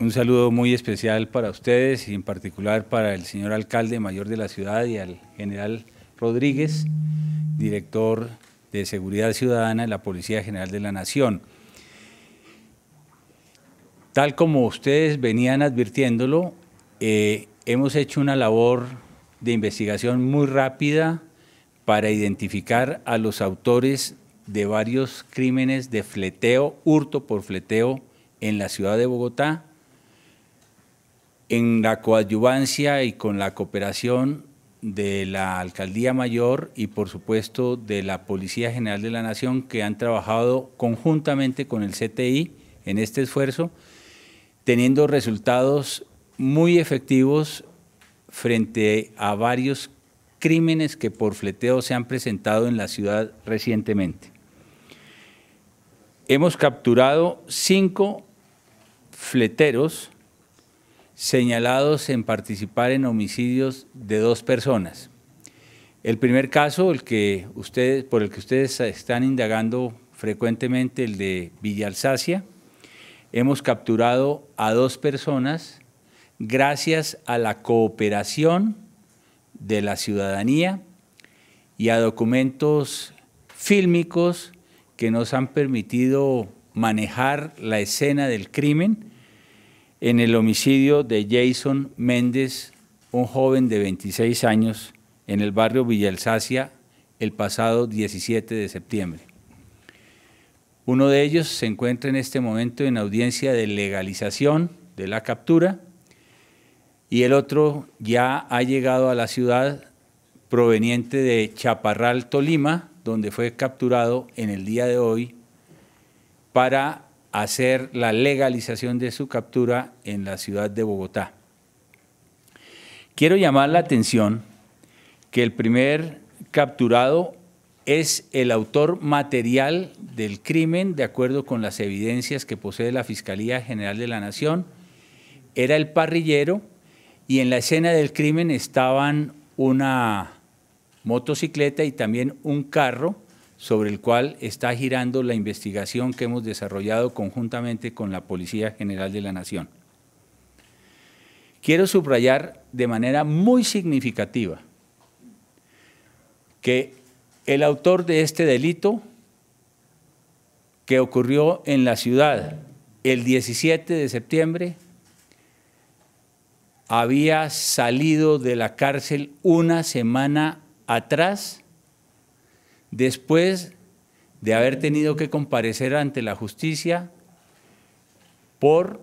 Un saludo muy especial para ustedes y en particular para el señor alcalde mayor de la ciudad y al general Rodríguez, director de Seguridad Ciudadana de la Policía General de la Nación. Tal como ustedes venían advirtiéndolo, eh, hemos hecho una labor de investigación muy rápida para identificar a los autores de varios crímenes de fleteo, hurto por fleteo en la ciudad de Bogotá en la coadyuvancia y con la cooperación de la Alcaldía Mayor y por supuesto de la Policía General de la Nación que han trabajado conjuntamente con el CTI en este esfuerzo, teniendo resultados muy efectivos frente a varios crímenes que por fleteo se han presentado en la ciudad recientemente. Hemos capturado cinco fleteros señalados en participar en homicidios de dos personas. El primer caso, el que ustedes, por el que ustedes están indagando frecuentemente, el de Villa Alsacia, hemos capturado a dos personas gracias a la cooperación de la ciudadanía y a documentos fílmicos que nos han permitido manejar la escena del crimen en el homicidio de Jason Méndez, un joven de 26 años, en el barrio Villa Alsacia el pasado 17 de septiembre. Uno de ellos se encuentra en este momento en audiencia de legalización de la captura y el otro ya ha llegado a la ciudad proveniente de Chaparral, Tolima, donde fue capturado en el día de hoy para hacer la legalización de su captura en la ciudad de Bogotá. Quiero llamar la atención que el primer capturado es el autor material del crimen, de acuerdo con las evidencias que posee la Fiscalía General de la Nación. Era el parrillero y en la escena del crimen estaban una motocicleta y también un carro sobre el cual está girando la investigación que hemos desarrollado conjuntamente con la Policía General de la Nación. Quiero subrayar de manera muy significativa que el autor de este delito que ocurrió en la ciudad el 17 de septiembre había salido de la cárcel una semana atrás después de haber tenido que comparecer ante la justicia por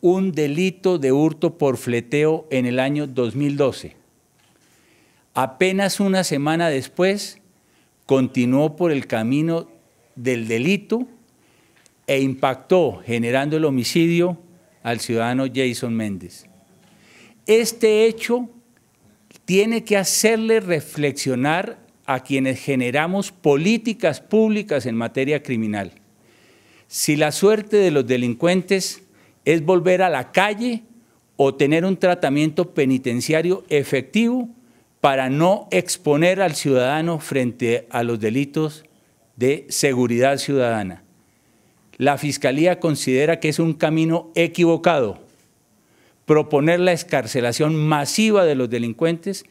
un delito de hurto por fleteo en el año 2012. Apenas una semana después, continuó por el camino del delito e impactó, generando el homicidio, al ciudadano Jason Méndez. Este hecho tiene que hacerle reflexionar a quienes generamos políticas públicas en materia criminal. Si la suerte de los delincuentes es volver a la calle o tener un tratamiento penitenciario efectivo para no exponer al ciudadano frente a los delitos de seguridad ciudadana. La Fiscalía considera que es un camino equivocado proponer la escarcelación masiva de los delincuentes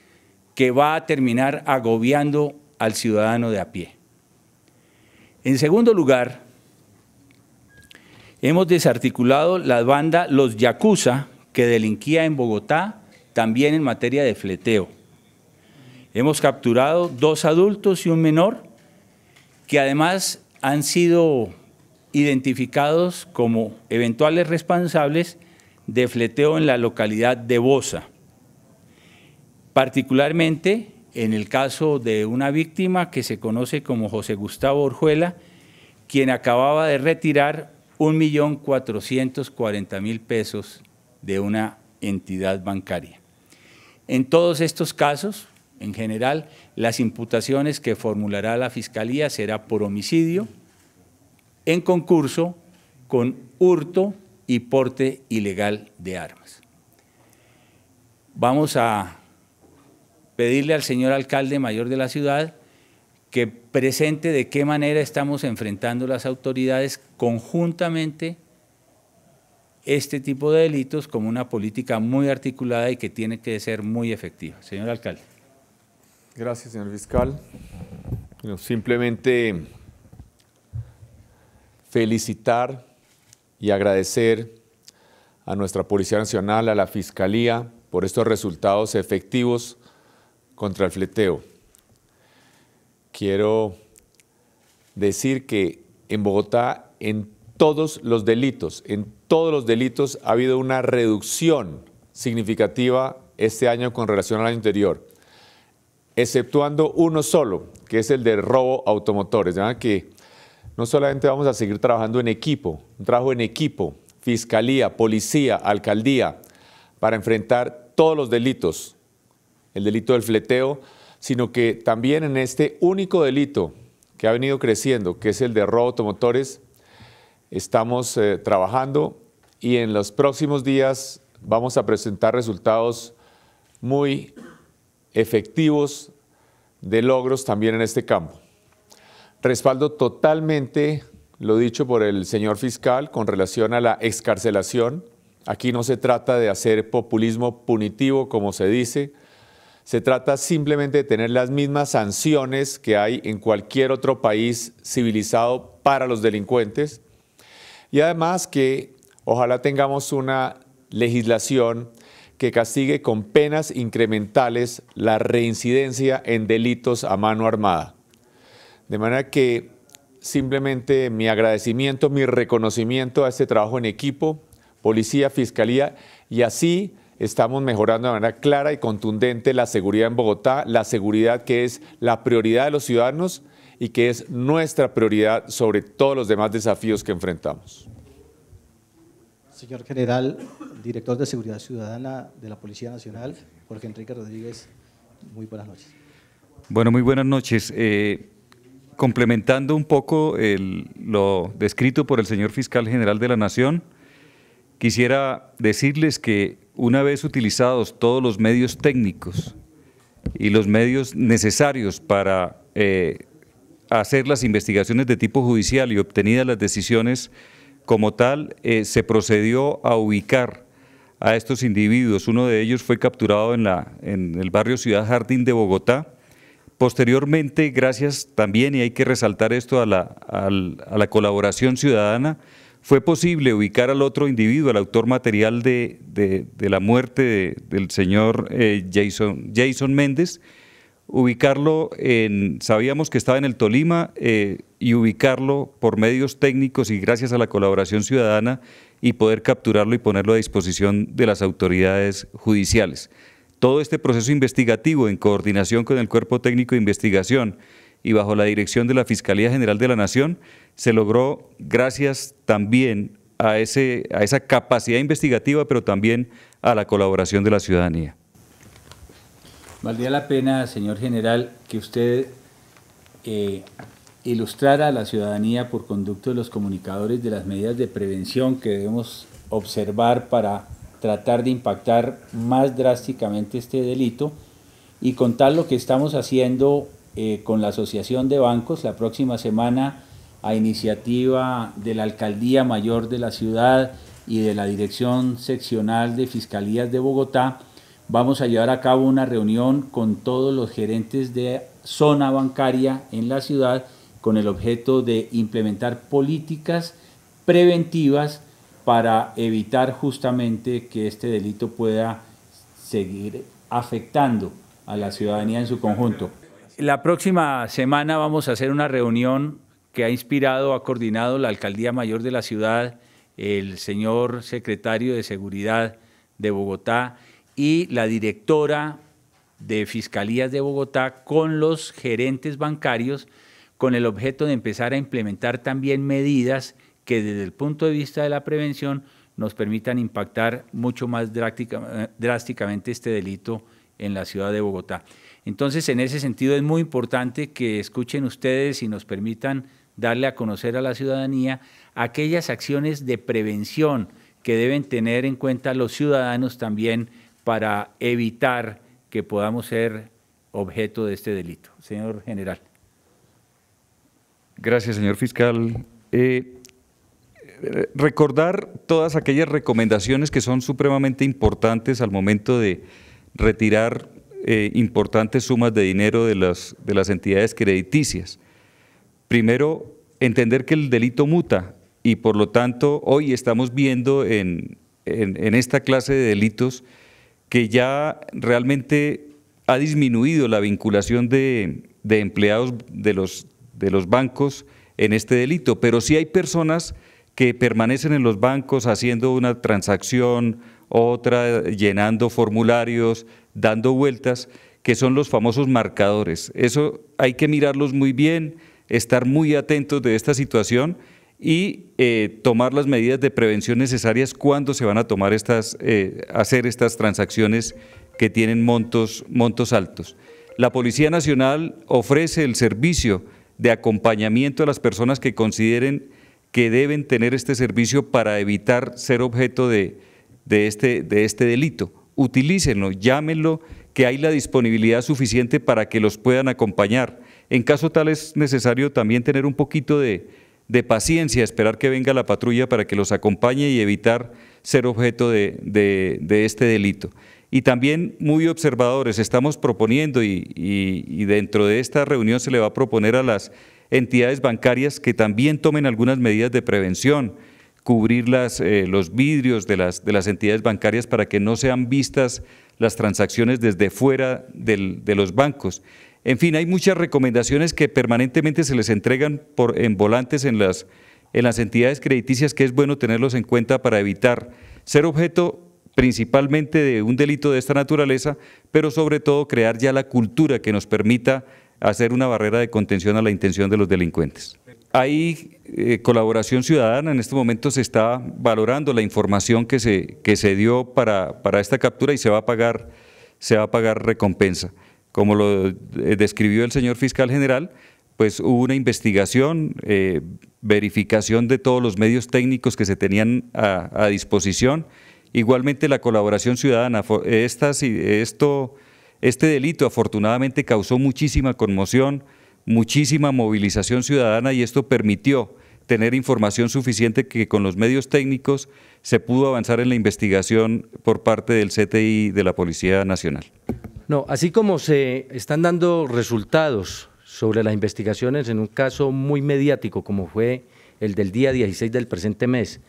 que va a terminar agobiando al ciudadano de a pie. En segundo lugar, hemos desarticulado la banda Los Yakuza, que delinquía en Bogotá, también en materia de fleteo. Hemos capturado dos adultos y un menor, que además han sido identificados como eventuales responsables de fleteo en la localidad de Bosa particularmente en el caso de una víctima que se conoce como José Gustavo Orjuela, quien acababa de retirar 1.440.000 pesos de una entidad bancaria. En todos estos casos, en general, las imputaciones que formulará la Fiscalía será por homicidio, en concurso con hurto y porte ilegal de armas. Vamos a pedirle al señor alcalde mayor de la ciudad que presente de qué manera estamos enfrentando las autoridades conjuntamente este tipo de delitos como una política muy articulada y que tiene que ser muy efectiva. Señor alcalde. Gracias, señor fiscal. simplemente felicitar y agradecer a nuestra Policía Nacional, a la Fiscalía, por estos resultados efectivos contra el fleteo. Quiero decir que en Bogotá, en todos los delitos, en todos los delitos ha habido una reducción significativa este año con relación al año anterior, exceptuando uno solo, que es el de robo automotores. ¿verdad? que no solamente vamos a seguir trabajando en equipo, un trabajo en equipo, fiscalía, policía, alcaldía, para enfrentar todos los delitos el delito del fleteo, sino que también en este único delito que ha venido creciendo, que es el de robo automotores, estamos eh, trabajando y en los próximos días vamos a presentar resultados muy efectivos de logros también en este campo. Respaldo totalmente lo dicho por el señor fiscal con relación a la excarcelación. Aquí no se trata de hacer populismo punitivo, como se dice, se trata simplemente de tener las mismas sanciones que hay en cualquier otro país civilizado para los delincuentes. Y además que ojalá tengamos una legislación que castigue con penas incrementales la reincidencia en delitos a mano armada. De manera que simplemente mi agradecimiento, mi reconocimiento a este trabajo en equipo, policía, fiscalía, y así Estamos mejorando de manera clara y contundente la seguridad en Bogotá, la seguridad que es la prioridad de los ciudadanos y que es nuestra prioridad sobre todos los demás desafíos que enfrentamos. Señor General, director de Seguridad Ciudadana de la Policía Nacional, Jorge Enrique Rodríguez, muy buenas noches. Bueno, muy buenas noches. Eh, complementando un poco lo descrito por el señor Fiscal General de la Nación, quisiera decirles que una vez utilizados todos los medios técnicos y los medios necesarios para eh, hacer las investigaciones de tipo judicial y obtenidas las decisiones como tal, eh, se procedió a ubicar a estos individuos. Uno de ellos fue capturado en, la, en el barrio Ciudad Jardín de Bogotá. Posteriormente, gracias también, y hay que resaltar esto, a la, a la colaboración ciudadana, ¿Fue posible ubicar al otro individuo, al autor material de, la muerte del señor eh, Jason, Méndez? Ubicarlo en, sabíamos que estaba en el Tolima eh, y ubicarlo por medios técnicos y gracias a la colaboración ciudadana y poder capturarlo y ponerlo a disposición de las autoridades judiciales. Todo este proceso investigativo en coordinación con el Cuerpo Técnico de Investigación y bajo la dirección de la Fiscalía General de la Nación se logró gracias también a, ese, a esa capacidad investigativa, pero también a la colaboración de la ciudadanía. Valdría la pena, señor general, que usted eh, ilustrara a la ciudadanía por conducto de los comunicadores de las medidas de prevención que debemos observar para tratar de impactar más drásticamente este delito y contar lo que estamos haciendo eh, con la Asociación de Bancos. La próxima semana a iniciativa de la Alcaldía Mayor de la ciudad y de la Dirección Seccional de Fiscalías de Bogotá, vamos a llevar a cabo una reunión con todos los gerentes de zona bancaria en la ciudad con el objeto de implementar políticas preventivas para evitar justamente que este delito pueda seguir afectando a la ciudadanía en su conjunto. La próxima semana vamos a hacer una reunión que ha inspirado, ha coordinado la Alcaldía Mayor de la ciudad, el señor secretario de Seguridad de Bogotá y la directora de Fiscalías de Bogotá con los gerentes bancarios con el objeto de empezar a implementar también medidas que desde el punto de vista de la prevención nos permitan impactar mucho más drásticamente este delito en la ciudad de Bogotá. Entonces, en ese sentido es muy importante que escuchen ustedes y nos permitan darle a conocer a la ciudadanía aquellas acciones de prevención que deben tener en cuenta los ciudadanos también para evitar que podamos ser objeto de este delito. Señor general. Gracias, señor fiscal. Eh, recordar todas aquellas recomendaciones que son supremamente importantes al momento de retirar eh, importantes sumas de dinero de las entidades crediticias. Primero, entender que el delito muta y por lo tanto hoy estamos viendo en, esta clase de delitos que ya realmente ha disminuido la vinculación de, empleados de los, de los bancos en este delito, pero sí hay personas que permanecen en los bancos haciendo una transacción, otra, llenando formularios, dando vueltas, que son los famosos marcadores. Eso hay que mirarlos muy bien, estar muy atentos de esta situación y eh, tomar las medidas de prevención necesarias cuando se van a tomar estas, eh, hacer estas transacciones que tienen montos, montos altos. La Policía Nacional ofrece el servicio de acompañamiento a las personas que consideren que deben tener este servicio para evitar ser objeto de, este, de este delito. Utilícenlo, llámenlo, que hay la disponibilidad suficiente para que los puedan acompañar en caso tal es necesario también tener un poquito de, paciencia, esperar que venga la patrulla para que los acompañe y evitar ser objeto de, este delito. Y también muy observadores, estamos proponiendo y, dentro de esta reunión se le va a proponer a las entidades bancarias que también tomen algunas medidas de prevención, cubrir eh, los vidrios de las, entidades bancarias para que no sean vistas las transacciones desde fuera de los bancos. En fin, hay muchas recomendaciones que permanentemente se les entregan por, en volantes en las, las entidades crediticias que es bueno tenerlos en cuenta para evitar ser objeto principalmente de un delito de esta naturaleza, pero sobre todo crear ya la cultura que nos permita hacer una barrera de contención a la intención de los delincuentes. Hay eh, colaboración ciudadana, en este momento se está valorando la información que se, dio para, esta captura y se va a pagar recompensa como lo eh, describió el señor fiscal general, pues hubo una investigación, eh, verificación de todos los medios técnicos que se tenían a, disposición, igualmente la colaboración ciudadana. esto, este delito afortunadamente causó muchísima conmoción, muchísima movilización ciudadana y esto permitió tener información suficiente que con los medios técnicos se pudo avanzar en la investigación por parte del CTI de la Policía Nacional. No, así como se están dando resultados sobre las investigaciones en un caso muy mediático como fue el del día 16 del presente mes,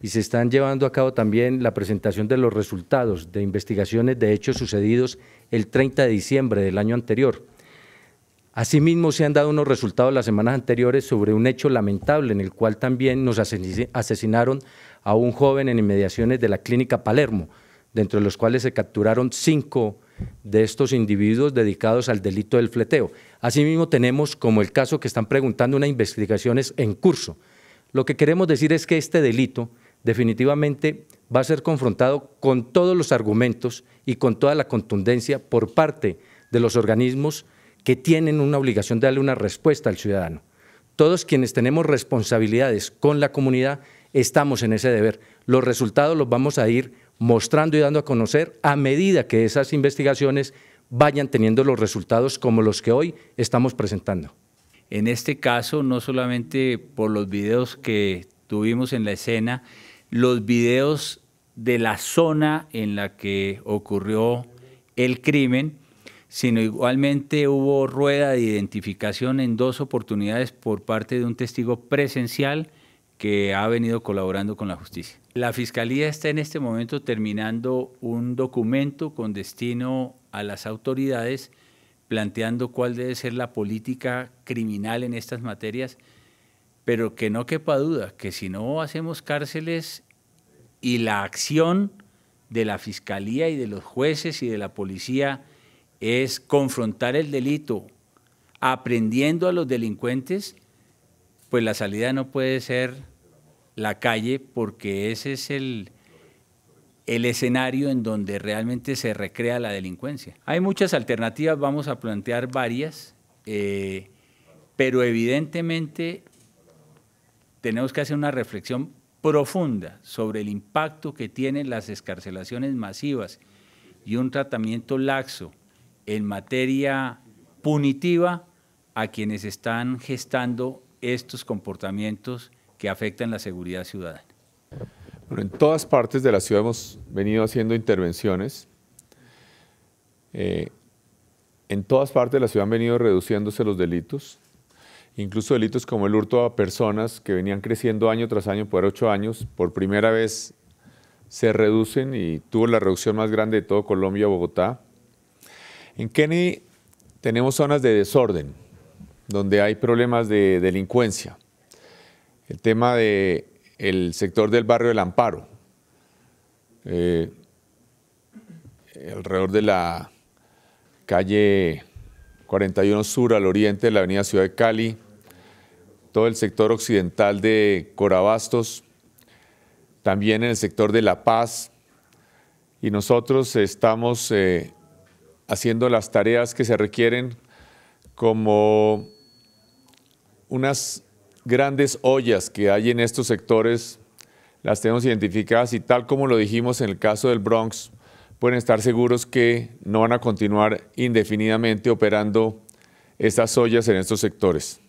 y se están llevando a cabo también la presentación de los resultados de investigaciones de hechos sucedidos el 30 de diciembre del año anterior. Asimismo, se han dado unos resultados las semanas anteriores sobre un hecho lamentable en el cual también nos asesinaron a un joven en inmediaciones de la clínica Palermo, dentro de los cuales se capturaron cinco de estos individuos dedicados al delito del fleteo. Asimismo, tenemos, como el caso que están preguntando, una investigación en curso. Lo que queremos decir es que este delito definitivamente va a ser confrontado con todos los argumentos y con toda la contundencia por parte de los organismos que tienen una obligación de darle una respuesta al ciudadano. Todos quienes tenemos responsabilidades con la comunidad estamos en ese deber. Los resultados los vamos a ir mostrando y dando a conocer a medida que esas investigaciones vayan teniendo los resultados como los que hoy estamos presentando. En este caso, no solamente por los videos que tuvimos en la escena, los videos de la zona en la que ocurrió el crimen, sino igualmente hubo rueda de identificación en dos oportunidades por parte de un testigo presencial que ha venido colaborando con la justicia. La Fiscalía está en este momento terminando un documento con destino a las autoridades planteando cuál debe ser la política criminal en estas materias, pero que no quepa duda que si no hacemos cárceles y la acción de la Fiscalía y de los jueces y de la policía es confrontar el delito aprendiendo a los delincuentes, pues la salida no puede ser la calle porque ese es el, el escenario en donde realmente se recrea la delincuencia. Hay muchas alternativas, vamos a plantear varias, eh, pero evidentemente tenemos que hacer una reflexión profunda sobre el impacto que tienen las escarcelaciones masivas y un tratamiento laxo en materia punitiva a quienes están gestando estos comportamientos que afectan la seguridad ciudadana. Bueno, en todas partes de la ciudad hemos venido haciendo intervenciones. Eh, en todas partes de la ciudad han venido reduciéndose los delitos, incluso delitos como el hurto a personas que venían creciendo año tras año por ocho años, por primera vez se reducen y tuvo la reducción más grande de todo Colombia, Bogotá. En Kennedy tenemos zonas de desorden, donde hay problemas de delincuencia el tema del el sector del barrio del Amparo, eh, alrededor de la calle 41 Sur al oriente de la avenida Ciudad de Cali, todo el sector occidental de Corabastos, también en el sector de La Paz, y nosotros estamos eh, haciendo las tareas que se requieren como unas grandes ollas que hay en estos sectores las tenemos identificadas y tal como lo dijimos en el caso del Bronx, pueden estar seguros que no van a continuar indefinidamente operando estas ollas en estos sectores.